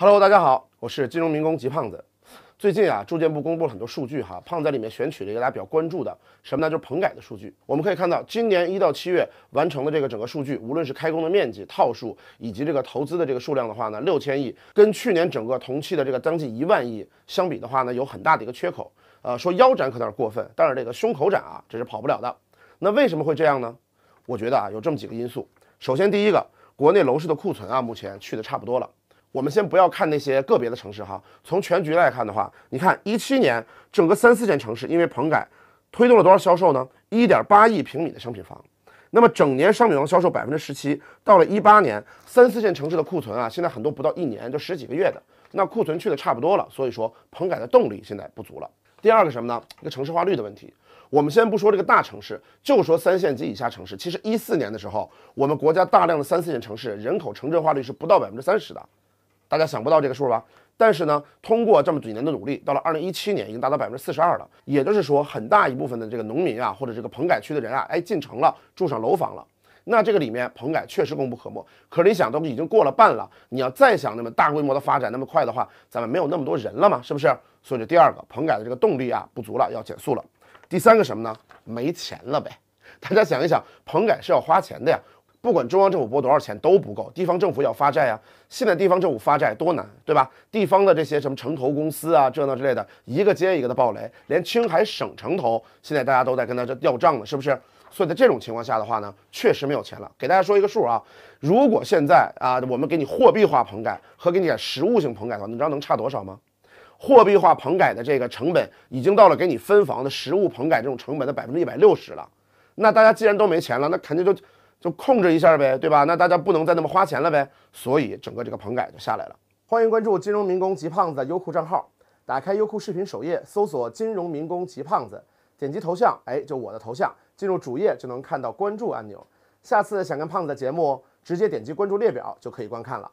Hello，大家好，我是金融民工吉胖子。最近啊，住建部公布了很多数据哈，胖子在里面选取了一个大家比较关注的，什么呢？就是棚改的数据。我们可以看到，今年一到七月完成的这个整个数据，无论是开工的面积、套数，以及这个投资的这个数量的话呢，六千亿，跟去年整个同期的这个将近一万亿相比的话呢，有很大的一个缺口。呃，说腰斩有点过分，但是这个胸口斩啊，这是跑不了的。那为什么会这样呢？我觉得啊，有这么几个因素。首先，第一个，国内楼市的库存啊，目前去的差不多了。我们先不要看那些个别的城市哈，从全局来看的话，你看一七年整个三四线城市，因为棚改推动了多少销售呢？一点八亿平米的商品房，那么整年商品房销售百分之十七。到了一八年，三四线城市的库存啊，现在很多不到一年，就十几个月的，那库存去的差不多了，所以说棚改的动力现在不足了。第二个什么呢？一个城市化率的问题。我们先不说这个大城市，就说三线及以下城市，其实一四年的时候，我们国家大量的三四线城市人口城镇化率是不到百分之三十的。大家想不到这个数吧？但是呢，通过这么几年的努力，到了二零一七年已经达到百分之四十二了。也就是说，很大一部分的这个农民啊，或者这个棚改区的人啊，哎进城了，住上楼房了。那这个里面棚改确实功不可没。可是你想，都已经过了半了，你要再想那么大规模的发展那么快的话，咱们没有那么多人了嘛，是不是？所以，这第二个，棚改的这个动力啊不足了，要减速了。第三个什么呢？没钱了呗。大家想一想，棚改是要花钱的呀。不管中央政府拨多少钱都不够，地方政府要发债啊！现在地方政府发债多难，对吧？地方的这些什么城投公司啊，这那之类的一个接一个的暴雷，连青海省城投现在大家都在跟他这要账呢，是不是？所以在这种情况下的话呢，确实没有钱了。给大家说一个数啊，如果现在啊，我们给你货币化棚改和给你实物性棚改，的话，你知道能差多少吗？货币化棚改的这个成本已经到了给你分房的实物棚改这种成本的百分之一百六十了。那大家既然都没钱了，那肯定就。就控制一下呗，对吧？那大家不能再那么花钱了呗，所以整个这个棚改就下来了。欢迎关注金融民工吉胖子的优酷账号，打开优酷视频首页，搜索“金融民工吉胖子”，点击头像，哎，就我的头像，进入主页就能看到关注按钮。下次想看胖子的节目，直接点击关注列表就可以观看了。